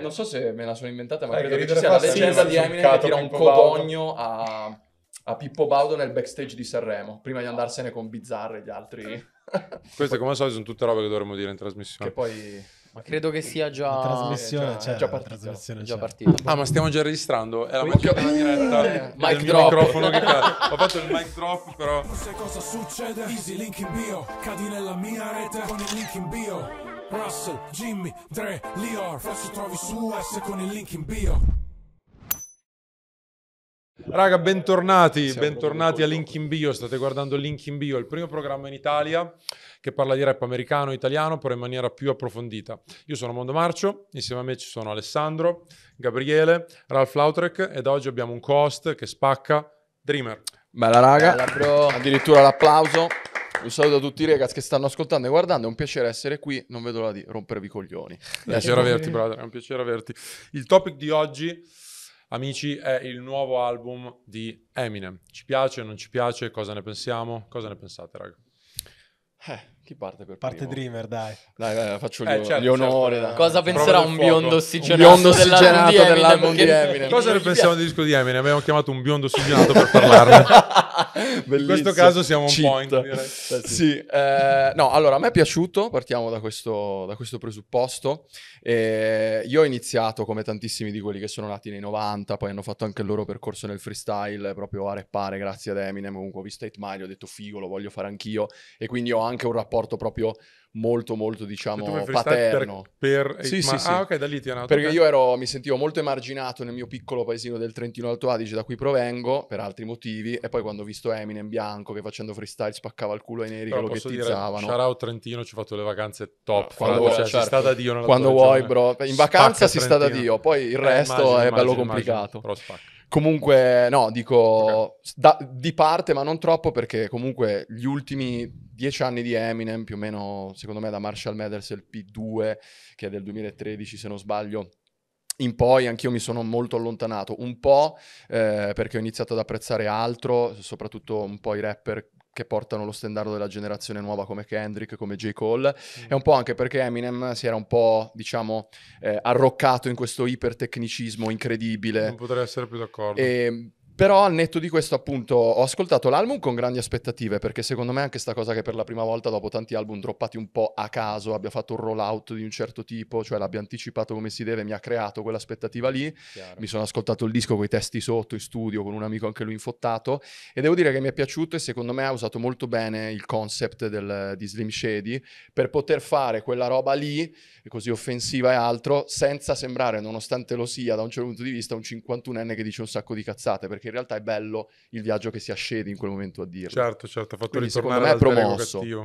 Eh, non so se me la sono inventata, ma eh, credo che ci sia la leggenda di Eminem che tira un codogno a, a, Pippo Baudo nel backstage di Sanremo, prima di ah. andarsene con Bizzarre e gli altri. Queste come al solito sono tutte robe che dovremmo dire in trasmissione. Che poi... Ma credo che sia già... La trasmissione, eh, già, già partita. Trasmissione già partita. Ah, ma stiamo già registrando? È la macchina della diretta. Eh, mic drop. microfono che cade. Ho fatto il mic drop, però... Se cosa succede? Easy link in bio. Cadi nella mia rete con il link in bio. Russell, Jimmy, Dre, Lior Forse trovi su S con il link in bio Raga, bentornati, Siamo bentornati a Link in Bio, state guardando Link in Bio, il primo programma in Italia che parla di rap americano e italiano, però in maniera più approfondita. Io sono Mondo Marcio, insieme a me ci sono Alessandro, Gabriele, Ralph Lautrec ed oggi abbiamo un co-host che spacca, Dreamer. Bella raga, Bella, addirittura l'applauso. Un saluto a tutti i ragazzi che stanno ascoltando e guardando. È un piacere essere qui. Non vedo l'ora di rompervi i coglioni. Piacere averti, brother. È un piacere averti. Il topic di oggi, amici, è il nuovo album di Eminem. Ci piace, non ci piace? Cosa ne pensiamo? Cosa ne pensate, raga? Eh, chi parte per Parte primo? Dreamer, dai. Dai, dai, faccio eh, gli, certo, gli onori. Certo. Cosa penserà un biondo ossigenato, un biondo ossigenato dell'album, dell'album di Eminem? Cosa ne pensiamo del disco di Eminem? Abbiamo chiamato un biondo ossigenato per parlarne. in questo caso siamo un Cheat. po' in diretta. Sì, eh, no, allora a me è piaciuto, partiamo da questo, da questo presupposto. Eh, io ho iniziato come tantissimi di quelli che sono nati nei 90, poi hanno fatto anche il loro percorso nel freestyle, proprio a reppare grazie ad Eminem, comunque ho visto 8 Mile, ho detto figo, lo voglio fare anch'io e quindi ho anche un rapporto proprio molto molto diciamo cioè, paterno. Per, per... Sì, ma... sì, sì. Ah, ok, da lì ti è nato. Perché io ero, mi sentivo molto emarginato nel mio piccolo paesino del Trentino Alto Adige da cui provengo, per altri motivi, e poi quando ho visto Eminem bianco che facendo freestyle spaccava il culo ai neri Però che lo ghettizzavano. Shout out Trentino, ci ho fatto le vacanze top. Quando, ah, vuoi, cioè, certo. si sta da Dio Quando vuoi, bro. In vacanza Spacca si sta da Dio, poi il eh, resto eh, immagino, è immagino, bello complicato. Immagino. Però spacca. Comunque, no, dico okay. da, di parte, ma non troppo, perché comunque gli ultimi dieci anni di Eminem, più o meno, secondo me, da Marshall Mathers LP2, che è del 2013, se non sbaglio, in poi anch'io mi sono molto allontanato, un po' eh, perché ho iniziato ad apprezzare altro, soprattutto un po' i rapper che portano lo standard della generazione nuova come Kendrick, come J. Cole, mm. e un po' anche perché Eminem si era un po', diciamo, eh, arroccato in questo ipertecnicismo incredibile. Non potrei essere più d'accordo. E però al netto di questo, appunto, ho ascoltato l'album con grandi aspettative, perché secondo me anche questa cosa che per la prima volta dopo tanti album droppati un po' a caso abbia fatto un rollout di un certo tipo, cioè l'abbia anticipato come si deve, mi ha creato quell'aspettativa lì. Chiaro. Mi sono ascoltato il disco con i testi sotto in studio con un amico anche lui infottato e devo dire che mi è piaciuto e secondo me ha usato molto bene il concept del, di Slim Shady per poter fare quella roba lì, così offensiva e altro, senza sembrare, nonostante lo sia da un certo punto di vista, un 51enne che dice un sacco di cazzate, perché in realtà è bello il viaggio che si ha in quel momento a dirlo. Certo, certo, ha fatto Quindi, ritornare me è promosso. Mm,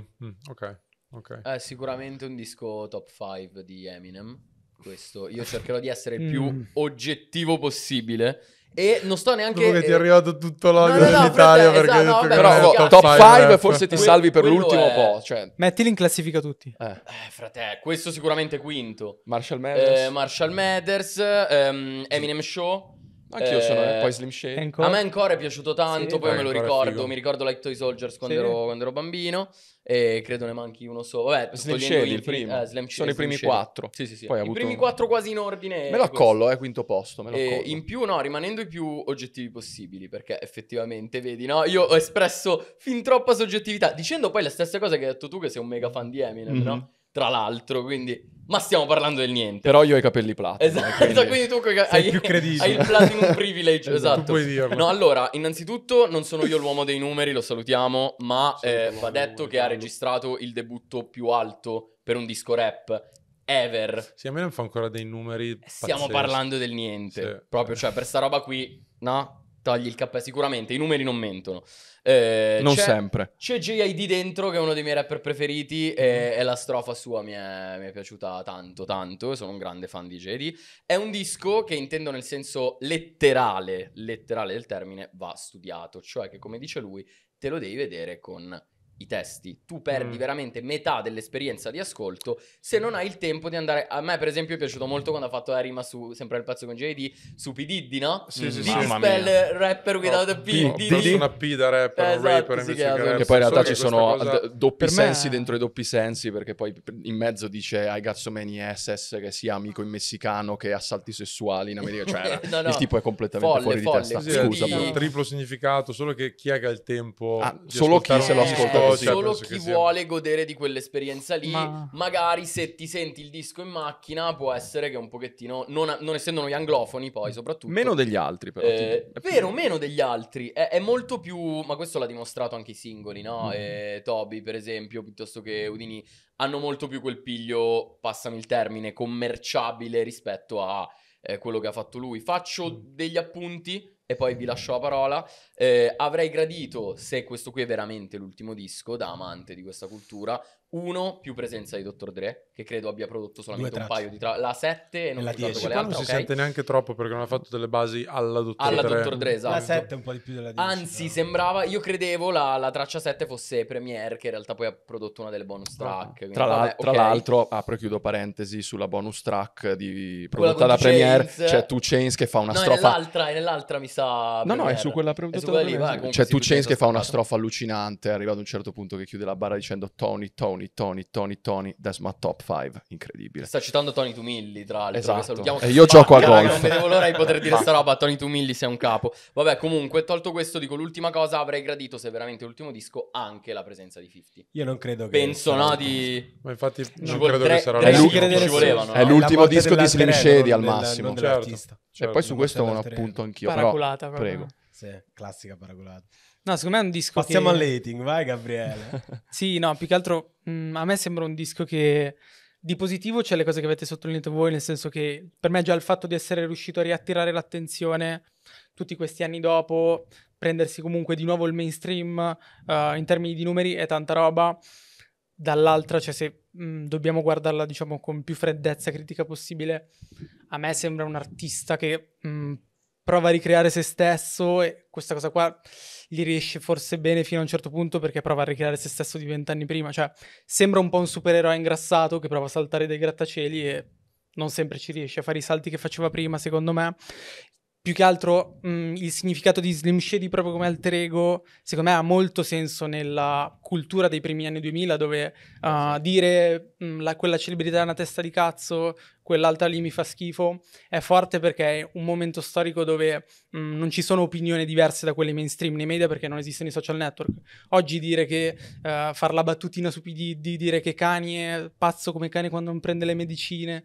ok, ok. È sicuramente un disco top 5 di Eminem, questo. Io cercherò di essere il più mm. oggettivo possibile. E non sto neanche. Dopo che ti è eh, arrivato tutto l'odio no, no, no, dell'Italia perché esatto, no, beh, top 5 forse ti que- salvi per l'ultimo è... po'. Cioè... Mettili in classifica tutti. Eh. eh frate, questo sicuramente quinto. Marshall eh, Mathers. Eh, Marshall Mathers, ehm, Eminem Show. Anch'io eh, sono, eh, poi Slim Shady. Ancora. A me ancora è piaciuto tanto, sì, poi me lo ricordo. Mi ricordo Like Toy Soldiers quando, sì. ero, quando, ero, bambino. E credo ne manchi uno solo. Vabbè, Slim Shady, il primo. Eh, Slim, sono Slim i primi quattro. Sì, sì, sì. Poi I avuto... primi quattro quasi in ordine. Me lo accollo, eh, quinto posto. Me lo accollo. in più, no, rimanendo i più oggettivi possibili, perché effettivamente, vedi, no? Io ho espresso fin troppa soggettività, dicendo poi la stessa cosa che hai detto tu, che sei un mega fan di Eminem, mm-hmm. no? Mhm tra l'altro, quindi... Ma stiamo parlando del niente. Però io ho i capelli platino. Esatto, eh, esatto, quindi, quindi tu hai, più hai il platinum privilege, esatto, esatto. Tu puoi dirlo. No, allora, innanzitutto non sono io l'uomo dei numeri, lo salutiamo, ma eh, va detto lui, che ha registrato il debutto più alto per un disco rap ever. Sì, a me non fa ancora dei numeri. Stiamo pazzeschi. parlando del niente. Sì. Proprio, cioè, per sta roba qui, no? togli il cappello. Sicuramente i numeri non mentono. Eh, non c'è, sempre. C'è JID dentro, che è uno dei miei rapper preferiti, mm-hmm. e, e la strofa sua mi è, mi è, piaciuta tanto, tanto. Sono un grande fan di JID. È un disco che intendo nel senso letterale, letterale del termine, va studiato. Cioè che, come dice lui, te lo devi vedere con i testi. Tu perdi mm. veramente metà dell'esperienza di ascolto se non hai il tempo di andare. A me, per esempio, è piaciuto molto quando ha fatto la rima su sempre il pezzo con JD su P. Diddy, no? Sì, mm. sì, sì. Spell rapper without oh, a P. Diddy. una P da rapper, esatto, rapper sì, invece esatto. che Che poi in realtà ci sono cosa... doppi sensi dentro i doppi sensi, perché poi in mezzo dice I got so many SS che sia amico in messicano che assalti sessuali in America. Cioè, no, no. il tipo è completamente folle, fuori folle. di testa. Sì, Scusa, però. triplo significato, solo che chi ha il tempo. Ah, solo chi se lo ascolta social, cioè, solo chi vuole sia... godere di quell'esperienza lì. Ma... Magari se ti senti il disco in macchina, può essere che un pochettino, non, non essendo noi anglofoni, poi soprattutto. Meno degli altri, però. Eh, ti... Vero, più... meno degli altri. È, è, molto più. Ma questo l'ha dimostrato anche i singoli, no? Mm. Eh, Toby, per esempio, piuttosto che Udini, hanno molto più quel piglio, passami il termine, commerciabile rispetto a eh, quello che ha fatto lui. Faccio mm. degli appunti e poi vi lascio la parola. Eh, avrei gradito, se questo qui è veramente l'ultimo disco, da amante di questa cultura, uno più presenza di Dr. Dre, che credo abbia prodotto solamente un paio di tra la 7 e non la 10. Quale altra, non si okay? sente neanche troppo perché non ha fatto delle basi alla Dr. Alla Dre. Dr. Dre esatto. La 7 un po' di più della 10. Anzi, però. sembrava, io credevo la, la, traccia 7 fosse Premiere, che in realtà poi ha prodotto una delle bonus track. Tra, la, vabbè, tra l'altro, apro e chiudo parentesi sulla bonus track di, prodotta da Premiere, c'è cioè Two Chains che fa una no, strofa. È nell'altra, è nell'altra mi questa... No, no, è su quella premuta. Pre- cioè, Tuchens che fa una strofa allucinante, è arrivato a un certo punto che chiude la barra dicendo Tony, Tony, Tony, Tony, Tony, that's my top 5. Incredibile. Sta citando Tony Tumilli, tra l'altro. Esatto. Salutiamo. E io gioco a golf. Non vedevo l'ora di poter dire sta roba, Tony Tumilli sei un capo. Vabbè, comunque, tolto questo, dico l'ultima cosa, avrei gradito, se veramente l'ultimo disco, anche la presenza di 50. Io non credo che... Penso, no, di... Ma infatti non credo tre, che sarà l'ultimo. È l'ultimo disco di Slim Shady al massimo. Certo. E certo, certo. poi su questo appunto anch'io, però paragolata. Proprio. Prego. Sì, classica paraculata. No, secondo me è un disco Passiamo che... all'hating, vai Gabriele. sì, no, più che altro mh, mm, a me sembra un disco che di positivo c'è le cose che avete sottolineato voi, nel senso che per me già il fatto di essere riuscito a riattirare l'attenzione tutti questi anni dopo, prendersi comunque di nuovo il mainstream uh, in termini di numeri è tanta roba. Dall'altra, cioè se mh, mm, dobbiamo guardarla diciamo con più freddezza critica possibile, a me sembra un artista che mh, mm, prova a ricreare se stesso e questa cosa qua gli riesce forse bene fino a un certo punto perché prova a ricreare se stesso di vent'anni prima, cioè sembra un po' un supereroe ingrassato che prova a saltare dei grattacieli e non sempre ci riesce a fare i salti che faceva prima, secondo me più che altro mh, il significato di Slim Shady proprio come alter ego, secondo me ha molto senso nella cultura dei primi anni 2000 dove uh, dire mh, la, quella celebrità è una testa di cazzo, quell'altra lì mi fa schifo, è forte perché è un momento storico dove mh, non ci sono opinioni diverse da quelle mainstream nei media perché non esistono i social network. Oggi dire che uh, far la battutina su PD, di dire che cani è pazzo come cane quando non prende le medicine,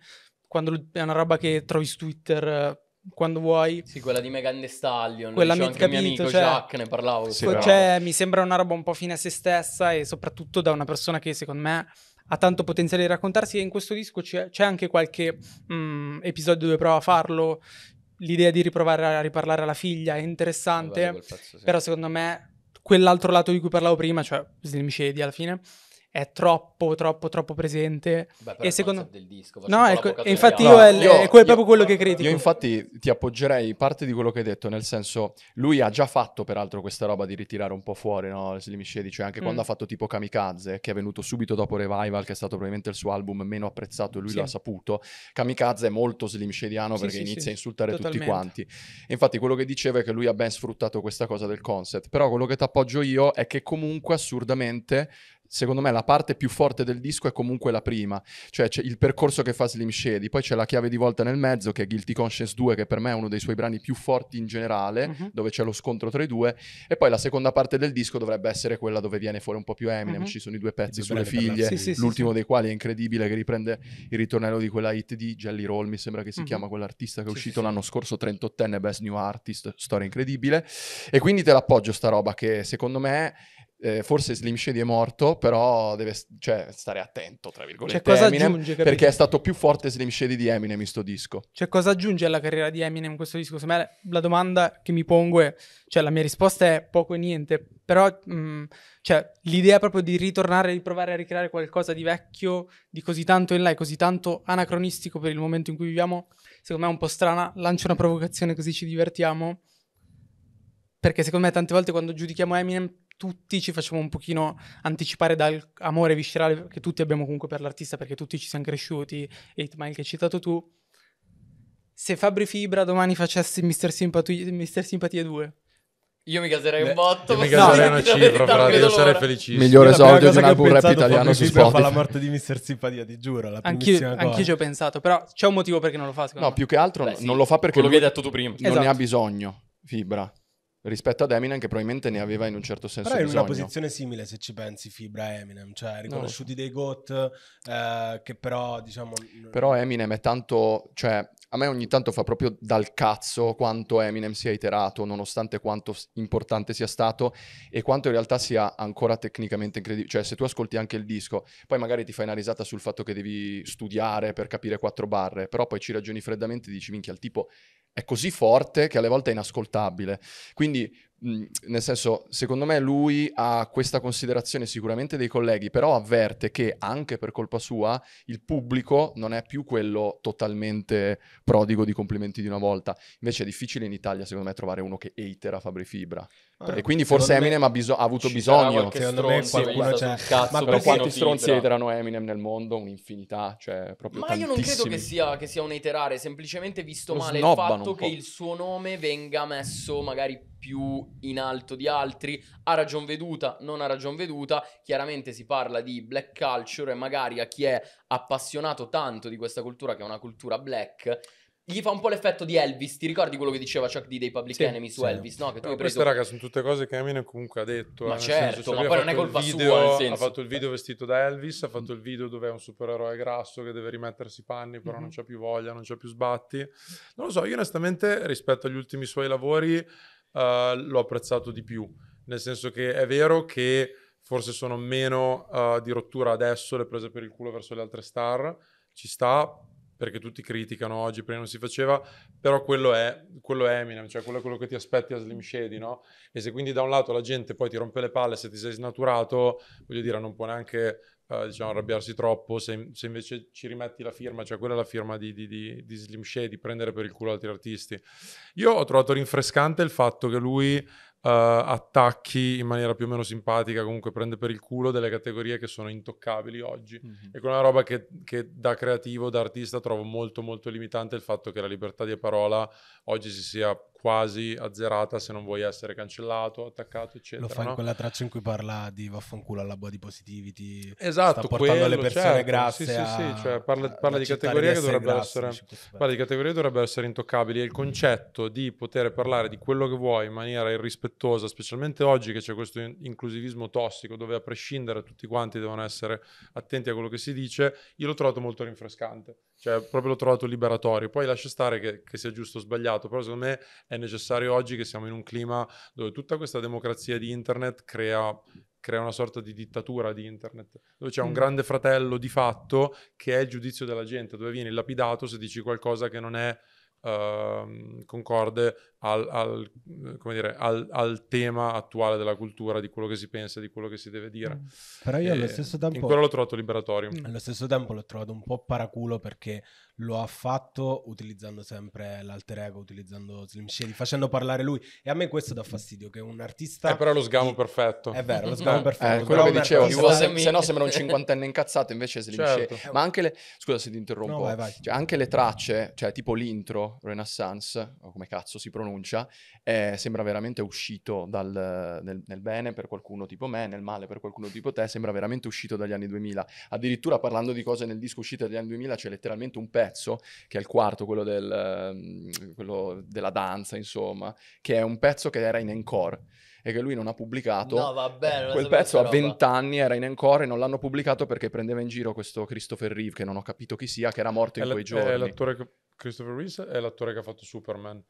quando è una roba che trovi su Twitter quando vuoi. Sì, quella di Megan Thee Stallion, quella mi, anche capito, mio amico cioè, Jack, ne parlavo. Sì, cioè, mi sembra una roba un po' fine a se stessa e soprattutto da una persona che secondo me ha tanto potenziale di raccontarsi e in questo disco c'è, c'è anche qualche mh, mm, episodio dove prova a farlo. L'idea di riprovare a riparlare alla figlia è interessante, pezzo, sì. però secondo me quell'altro lato di cui parlavo prima, cioè Slimicedi alla fine, è troppo, troppo, troppo presente. Beh, e secondo del disco, no, ecco, infatti io, no, è, io, è proprio quello che critico. Io infatti ti appoggerei parte di quello che hai detto, nel senso lui ha già fatto peraltro questa roba di ritirare un po' fuori, no? Slim Shady, cioè anche mm. quando ha fatto tipo Kamikaze, che è venuto subito dopo Revival, che è stato probabilmente il suo album meno apprezzato e lui sì. l'ha saputo. Kamikaze è molto Slim Shadiano sì, perché sì, inizia a insultare Totalmente. tutti quanti. E infatti quello che diceva è che lui ha ben sfruttato questa cosa del concept, però quello che ti appoggio io è che comunque assurdamente secondo me la parte più forte del disco è comunque la prima, cioè c'è il percorso che fa Slim Shady, poi c'è la chiave di volta nel mezzo che è Guilty Conscience 2 che per me è uno dei suoi brani più forti in generale, uh-huh. dove c'è lo scontro tra i due e poi la seconda parte del disco dovrebbe essere quella dove viene fuori un po' più Eminem, uh-huh. ci sono i due pezzi sulle figlie, sì, sì, l'ultimo sì, dei quali è incredibile che riprende il ritornello di quella hit di Jelly Roll, mi sembra che si uh-huh. chiama quell'artista che è uscito l'anno scorso 38enne Best New Artist, storia incredibile e quindi te l'appoggio sta roba che secondo me eh, forse Slim Shady è morto, però deve cioè, stare attento, tra cioè, virgolette, cioè, Eminem, aggiunge, perché è stato più forte Slim Shady di Eminem in sto disco. Cioè, cosa aggiunge alla carriera di Eminem questo disco? Secondo me la domanda che mi pongo è, cioè, la mia risposta è poco e niente, però, mh, mm, cioè, l'idea proprio di ritornare, di provare a ricreare qualcosa di vecchio, di così tanto in là, così tanto anacronistico per il momento in cui viviamo, secondo me è un po' strana. Lancio una provocazione così ci divertiamo. Perché secondo me tante volte quando giudichiamo Eminem tutti ci facciamo un pochino anticipare dal amore viscerale che tutti abbiamo comunque per l'artista perché tutti ci siamo cresciuti, 8 Mile che hai citato tu. Se Fabri Fibra domani facesse Mister, Simpati- Mister Simpatia 2, io mi caserei un botto. Mi caserei una cifra, però io sarei felicissimo. Migliore esordio di un album rap italiano su Spotify. fa la morte di Mister Simpatia, ti giuro, la primissima anch'io, anch'io ci ho pensato, però c'è un motivo perché non lo fa, No, me. più che altro Beh, sì. non lo fa perché... Quello che hai detto tu prima. Non esatto. ne ha esatto. bisogno, Fibra rispetto ad Eminem che probabilmente ne aveva in un certo senso Però è in una posizione simile se ci pensi Fibra e Eminem, cioè riconosciuti no. dei GOAT eh, che però diciamo... Però Eminem è tanto, cioè a me ogni tanto fa proprio dal cazzo quanto Eminem sia iterato nonostante quanto importante sia stato e quanto in realtà sia ancora tecnicamente incredibile, cioè se tu ascolti anche il disco poi magari ti fai una risata sul fatto che devi studiare per capire quattro barre, però poi ci ragioni freddamente e dici minchia il tipo è così forte che alle volte è inascoltabile. Quindi nel senso, secondo me lui ha questa considerazione sicuramente dei colleghi, però avverte che anche per colpa sua il pubblico non è più quello totalmente prodigo di complimenti di una volta. Invece è difficile in Italia, secondo me, trovare uno che hatera Fabri Fibra. Ah, e quindi forse Eminem ha, biso- ha, avuto bisogno. Secondo me qualcuno c'è. Cioè, ma per quanti stronzi haterano Eminem nel mondo? Un'infinità, cioè proprio Ma tantissimi. io non credo che sia, che sia un haterare, semplicemente visto Lo male il fatto che il suo nome venga messo magari più in alto di altri, Ha ragion veduta, non ha ragion veduta, chiaramente si parla di black culture e magari a chi è appassionato tanto di questa cultura, che è una cultura black, gli fa un po' l'effetto di Elvis. Ti ricordi quello che diceva Chuck D dei Public sì, Enemy su sì. Elvis? No, che tu no, hai preso... Queste, raga, sono tutte cose che Eminem comunque ha detto. Eh, ma certo, senso, cioè, ma poi non è colpa video, sua. Senso. Ha fatto il video vestito da Elvis, ha fatto il video dove è un supereroe grasso che deve rimettersi i panni, però mm-hmm. non mhm. c'ha più voglia, non c'ha più sbatti. Non lo so, io onestamente rispetto agli ultimi suoi lavori uh, l'ho apprezzato di più. Nel senso che è vero che forse sono meno uh, di rottura adesso le prese per il culo verso le altre star, ci sta perché tutti criticano oggi, prima non si faceva, però quello è, quello è Eminem, cioè quello è quello che ti aspetti a Slim Shady, no? E se quindi da un lato la gente poi ti rompe le palle se ti sei snaturato, voglio dire, non può neanche eh, diciamo, arrabbiarsi troppo, se, se, invece ci rimetti la firma, cioè quella è la firma di, di, di, di Slim Shea, di prendere per il culo altri artisti. Io ho trovato rinfrescante il fatto che lui... Uh, attacchi in maniera più o meno simpatica, comunque prende per il culo delle categorie che sono intoccabili oggi. Mm-hmm. E con una roba che, che, da creativo, da artista, trovo molto molto limitante il fatto che la libertà di parola oggi si sia quasi azzerata se non vuoi essere cancellato, attaccato, eccetera. Lo fa in no? quella traccia in cui parla di vaffanculo alla body positivity. Esatto, sta portando quello, le persone certo. grazie sì, sì, sì, cioè parla, parla di categorie di che dovrebbero essere parla di categorie che dovrebbero essere intoccabili e il concetto di poter parlare di quello che vuoi in maniera irrispettosa, specialmente oggi che c'è questo inclusivismo tossico dove a prescindere tutti quanti devono essere attenti a quello che si dice, io l'ho trovato molto rinfrescante cioè, proprio l'ho trovato liberatorio. Poi lascia stare che, che, sia giusto o sbagliato, però secondo me è necessario oggi che siamo in un clima dove tutta questa democrazia di internet crea, crea una sorta di dittatura di internet, dove c'è un mm. grande fratello di fatto che è il giudizio della gente, dove vieni lapidato se dici qualcosa che non è... Uh, concorde al, al, dire, al, tema attuale della cultura, di quello che si pensa, di quello che si deve dire. Mm. Però io e allo stesso tempo... In l'ho trovato liberatorio. Mm. Allo stesso tempo l'ho trovato un po' paraculo perché lo ha fatto utilizzando sempre l'alter ego, utilizzando Slim Shady, facendo parlare lui. E a me questo dà fastidio, che un artista... È eh, però lo sgamo di... perfetto. È vero, lo sgamo eh, perfetto. Eh, quello che dicevo, artista... se, no sembra un cinquantenne incazzato, invece Slim certo. Shady. Ma anche le... Scusa se ti interrompo. No, vai, vai. Cioè, anche le tracce, cioè tipo l'intro, Renaissance, o come cazzo si pronuncia, pronuncia, eh, sembra veramente uscito dal, nel, nel, bene per qualcuno tipo me, nel male per qualcuno tipo te, sembra veramente uscito dagli anni 2000. Addirittura parlando di cose nel disco uscito dagli anni 2000 c'è letteralmente un pezzo, che è il quarto, quello, del, ehm, quello della danza, insomma, che è un pezzo che era in encore e che lui non ha pubblicato. No, vabbè, non eh, Quel pezzo a 20 anni era in encore e non l'hanno pubblicato perché prendeva in giro questo Christopher Reeve, che non ho capito chi sia, che era morto è in l- quei giorni. È l'attore che... Christopher Reeve è l'attore che ha fatto Superman.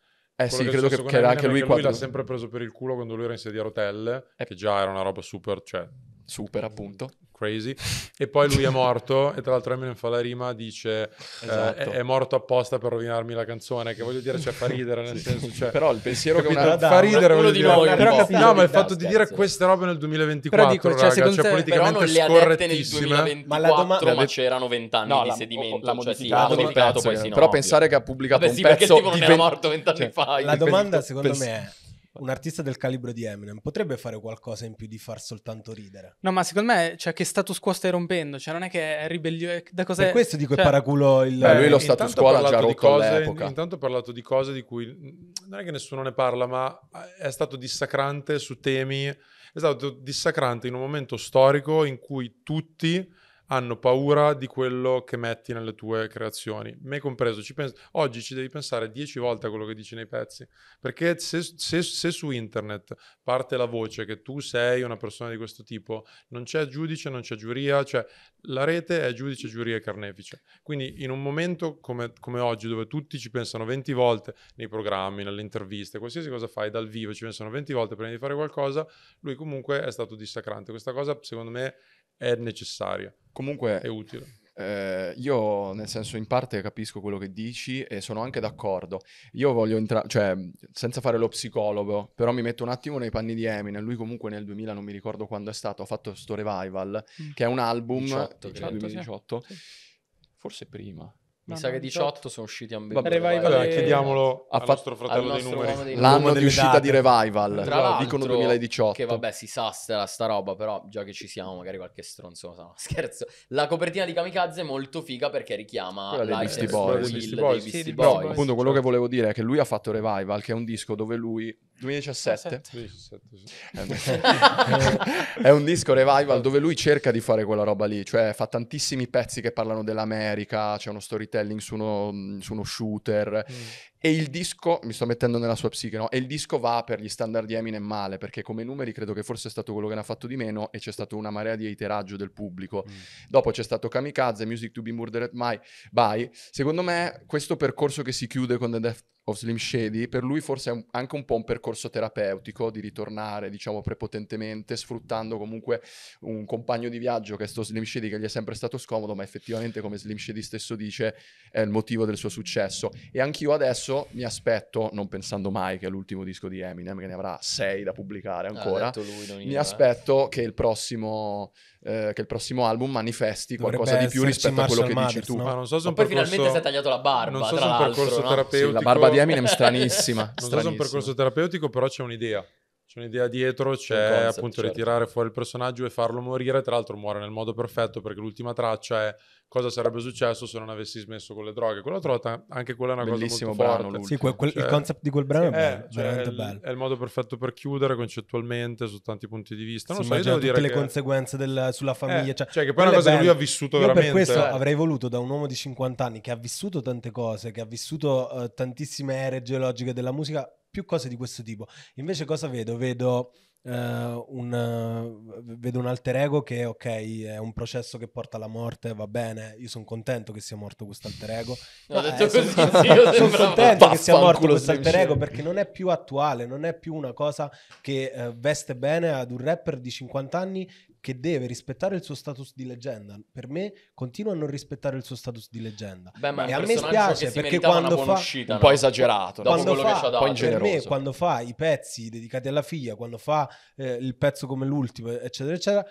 Eh Quello sì, credo che, che era anche lui, lui l'ha sempre preso per il culo quando lui era in sedia a rotelle, eh. che già era una roba super, cioè super appunto. Crazy. E poi lui è morto e tra l'altro Eminem fa la rima, dice eh, esatto. eh, è, è, morto apposta per rovinarmi la canzone, che voglio dire, cioè fa ridere nel sì. senso, cioè, Però il pensiero capito, che una, fa ridere uno di noi, però capito, no, ma il fatto di dire queste robe nel 2024, però dico, cioè, raga, cioè te, politicamente scorrettissime. Ma, la doma- ma c'erano vent'anni no, di sedimento, la cioè sì, l'ha modificato poi eh. sì, Però pensare che ha pubblicato un pezzo di 20 morto vent'anni cioè, fa. La domanda secondo me è un artista del calibro di Eminem potrebbe fare qualcosa in più di far soltanto ridere. No, ma secondo me, cioè, che status quo stai rompendo? Cioè, non è che è ribellione. Da cos'è? Per questo dico cioè... è paraculo il. Beh, lui lo status quo l'ha già rotto all'epoca. Intanto ha parlato di cose di cui non è che nessuno ne parla, ma è stato dissacrante su temi. È stato dissacrante in un momento storico in cui tutti hanno paura di quello che metti nelle tue creazioni, me compreso. Ci pens- oggi ci devi pensare dieci volte a quello che dici nei pezzi, perché se, se, se, su internet parte la voce che tu sei una persona di questo tipo, non c'è giudice, non c'è giuria, cioè la rete è giudice, giuria e carnefice. Quindi in un momento come, come oggi, dove tutti ci pensano 20 volte nei programmi, nelle interviste, qualsiasi cosa fai dal vivo, ci pensano 20 volte prima di fare qualcosa, lui comunque è stato dissacrante. Questa cosa secondo me è necessaria. Comunque è utile. Eh, io nel senso in parte capisco quello che dici e sono anche d'accordo. Io voglio entrare, cioè senza fare lo psicologo, però mi metto un attimo nei panni di Eminem. Lui comunque nel 2000, non mi ricordo quando è stato, ha fatto sto revival, mm. che è un album 18, 18, 2018, sì. forse prima. Mi sa che 18 sono usciti ambedue. Vabbè, Revival allora, e- chiediamolo Ha al fatto- nostro fratello dei nostri numeri. L'anno di uscita di Revival, Tra l'altro, dicono 2018. Che vabbè, si sa sta, sta roba, però già che ci siamo, magari qualche stronzo lo sa. No, scherzo. La copertina di Kamikaze è molto figa perché richiama Quella la Beastie Boys. dei Beastie Boys. appunto quello che volevo dire è che lui ha fatto Revival, che è un disco dove lui 2017. 2017 sì. Eh, è un disco revival dove lui cerca di fare quella roba lì, cioè fa tantissimi pezzi che parlano dell'America, c'è uno storytelling su uno, su uno shooter mm. E il disco, mi sto mettendo nella sua psiche, no? E il disco va per gli standard di Eminem male, perché come numeri credo che forse è stato quello che ne ha fatto di meno e c'è stata una marea di iteraggio del pubblico. Mm. Dopo c'è stato Kamikaze, Music to be Murdered My, Bye. Secondo me questo percorso che si chiude con The Death of Slim Shady, per lui forse è un, anche un po' un percorso terapeutico di ritornare, diciamo, prepotentemente, sfruttando comunque un compagno di viaggio che è sto Slim Shady che gli è sempre stato scomodo, ma effettivamente come Slim Shady stesso dice è il motivo del suo successo. E anch'io adesso adesso mi aspetto, non pensando mai che è l'ultimo disco di Eminem, che ne avrà sei da pubblicare ancora, lui, mi eh. aspetto che il, prossimo, eh, che il prossimo album manifesti Dovrebbe qualcosa di più rispetto a quello che Mathers, dici tu. No? Ma non so se Ma poi percorso... finalmente si è tagliato la barba, non so se un percorso no? terapeutico... Sì, la barba di Eminem è stranissima. non stranissima. so se è un percorso terapeutico, però c'è un'idea. C'è un'idea dietro, c'è un concept, appunto certo. ritirare fuori il personaggio e farlo morire. Tra l'altro, muore nel modo perfetto perché l'ultima traccia è cosa sarebbe successo se non avessi smesso con le droghe. Quella trota, anche quella è una Bellissimo cosa molto brano, Sì, quel, quel, cioè, il concept di quel brano sì, è, eh, cioè, veramente è, bello. È il modo perfetto per chiudere concettualmente su tanti punti di vista. Non si so, io devo tutte dire le che... conseguenze del, sulla famiglia. Eh, cioè, cioè, che poi è una cosa che lui ha vissuto io veramente. Per questo eh. avrei voluto da un uomo di 50 anni che ha vissuto tante cose, che ha vissuto uh, tantissime ere geologiche della musica, più cose di questo tipo. Invece cosa vedo? Vedo, eh, un, vedo un alter ego che, ok, è un processo che porta alla morte, va bene, io sono contento che sia morto questo alter ego. No, eh, sono, sono contento che sia morto questo alter ego perché non è più attuale, non è più una cosa che eh, veste bene ad un rapper di 50 anni che deve rispettare il suo status di leggenda. Per me continua a non rispettare il suo status di leggenda. Beh, ma e a me spiace perché quando fa uscita, un po' esagerato, dopo quello fa, che ci ha dato. Per me quando fa i pezzi dedicati alla figlia, quando fa eh, il pezzo come l'ultimo, eccetera eccetera,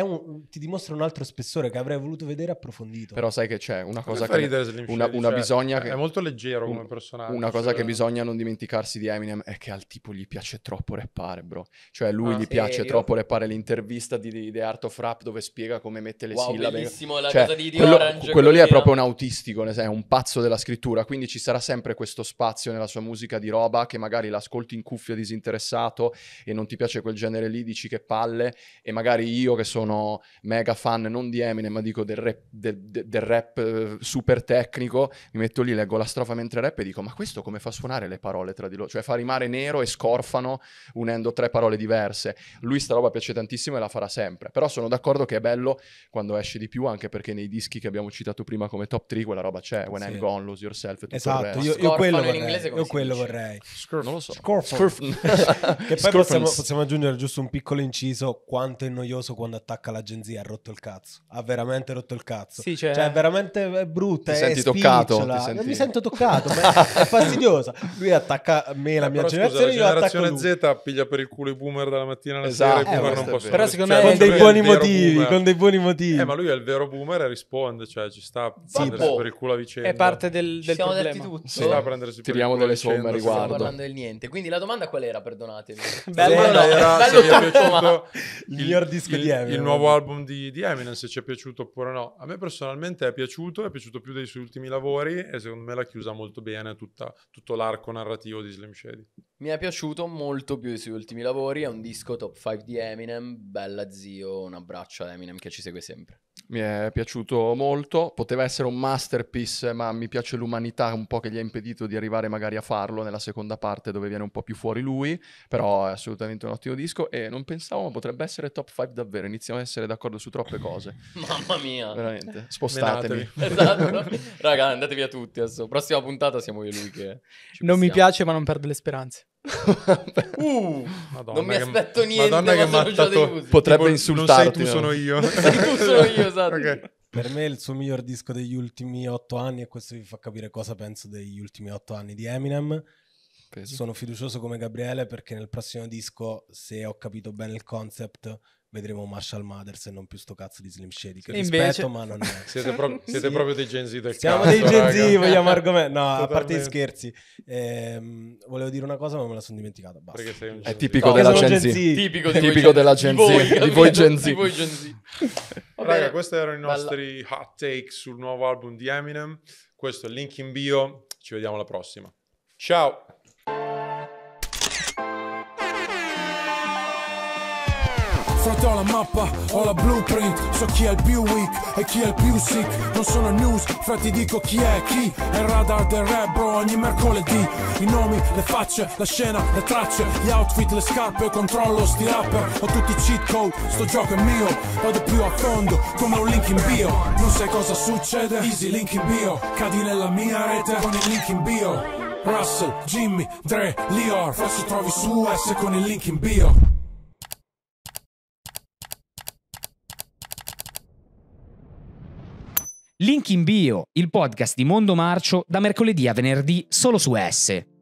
un, ti dimostra un altro spessore che avrei voluto vedere approfondito. Però sai che c'è una cosa che... Ridere, una, una cioè, bisogna che... È molto leggero come personaggio. Una cosa cioè... che bisogna non dimenticarsi di Eminem è che al tipo gli piace troppo rappare, bro. Cioè lui ah, gli sì, piace troppo rappare l'intervista di, di The Art of Rap dove spiega come mette le wow, sillabe. bellissimo la cioè, cosa di, di quello, Orange. Quello lì è proprio un autistico, è un pazzo della scrittura, quindi ci sarà sempre questo spazio nella sua musica di roba che magari l'ascolti in cuffia disinteressato e non ti piace quel genere lì, dici che palle, e magari io che sono sono mega fan non di Eminem, ma dico del rap, del, del rap, eh, super tecnico, mi metto lì, leggo la strofa mentre rap e dico ma questo come fa a suonare le parole tra di loro? Cioè fa rimare nero e scorfano unendo tre parole diverse. Lui sta roba piace tantissimo e la farà sempre, però sono d'accordo che è bello quando esce di più, anche perché nei dischi che abbiamo citato prima come top 3 quella roba c'è, When sì. I'm Gone, Lose Yourself e tutto esatto, io, io, quello vorrei, in io quello vorrei. Scurf, non lo so. Scorf. che poi possiamo, possiamo aggiungere giusto un piccolo inciso, quanto è noioso quando attacca attacca l'agenzia, ha rotto il cazzo, ha veramente rotto il cazzo. Sì, cioè... cioè, è veramente brutta. Ti senti toccato? Non Mi sento toccato, è fastidiosa. Lui attacca me, la eh, mia però, generazione, scusa, la generazione Z piglia per il culo i boomer dalla mattina alla esatto. sera, eh, boomer non possono... Però secondo cioè, me... Con dei buoni motivi, boomer. con dei buoni motivi. Eh, ma lui è il vero boomer e risponde, cioè ci sta a sì, boh. per il culo a vicenda. È parte del, del siamo problema. detti tutto. Sì. Sta a prendersi Tiriamo delle somme a riguardo. Stiamo parlando del niente. Quindi la domanda qual era, perdonatemi? bello, era, bello, bello, bello, bello, bello, bello, bello, nuovo eh. album di, di Eminem, se ci è piaciuto oppure no. A me personalmente è piaciuto, è piaciuto più dei suoi ultimi lavori e secondo me l'ha chiusa molto bene tutta, tutto l'arco narrativo di Slim Shady. Mi è piaciuto molto più dei suoi ultimi lavori, è un disco top 5 di Eminem, bella zio, un abbraccio a Eminem che ci segue sempre. Mi è piaciuto molto, poteva essere un masterpiece, ma mi piace l'umanità un po' che gli ha impedito di arrivare magari a farlo nella seconda parte dove viene un po' più fuori lui, però è assolutamente un ottimo disco e non pensavo ma potrebbe essere top 5 davvero, iniziamo a essere d'accordo su troppe cose. Mamma mia! Veramente, spostatemi. esatto. Raga, andate via tutti adesso, prossima puntata siamo io e lui che... non mi piace ma non perdo le speranze uh, Madonna, non mi aspetto che, niente. Madonna che mattato. Potrebbe tipo, insultarti. Non sei tu, no? sono io. sei tu, sono io, esatto. Okay. Per me il suo miglior disco degli ultimi otto anni, e questo vi fa capire cosa penso degli ultimi otto anni di Eminem. Peso. Sono fiducioso come Gabriele perché nel prossimo disco, se ho capito bene il concept, vedremo Marshall Mathers e non più sto cazzo di Slim Shady che rispetto invece... ma non è siete, pro- siete sì. proprio dei Gen Z del siamo cazzo, dei Gen Z vogliamo argomento no Totalmente. a parte gli scherzi ehm, volevo dire una cosa ma me la sono dimenticata basta. è tipico no, della Gen, Gen Z. Z. tipico, di tipico Gen... della Gen Z di voi, di voi Gen Z, di voi Gen Z. raga questi erano i nostri Bella. hot take sul nuovo album di Eminem questo è il link in bio ci vediamo alla prossima ciao Frate ho la mappa, ho la blueprint So chi è il più weak e chi è il più sick Non sono news, frate dico chi è chi È il radar del rap bro ogni mercoledì I nomi, le facce, la scena, le tracce Gli outfit, le scarpe, controllo sti rapper Ho tutti i cheat code, sto gioco è mio Vado più a fondo come un link in bio Non sai cosa succede? Easy link in bio Cadi nella mia rete con il link in bio Russell, Jimmy, Dre, Lior Forse trovi su S con il link in bio Link in bio, il podcast di Mondo Marcio da mercoledì a venerdì solo su S.